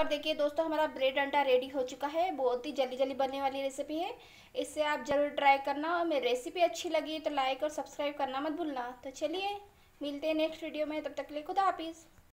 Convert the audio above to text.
पर देखिए दोस्तों हमारा ब्रेड अंडा रेडी हो चुका है बहुत ही जल्दी जल्दी बनने वाली रेसिपी है इसे आप ज़रूर ट्राई करना और मेरी रेसिपी अच्छी लगी तो लाइक और सब्सक्राइब करना मत भूलना तो चलिए मिलते हैं नेक्स्ट वीडियो में तब तक के लिए खुदा हाफिज़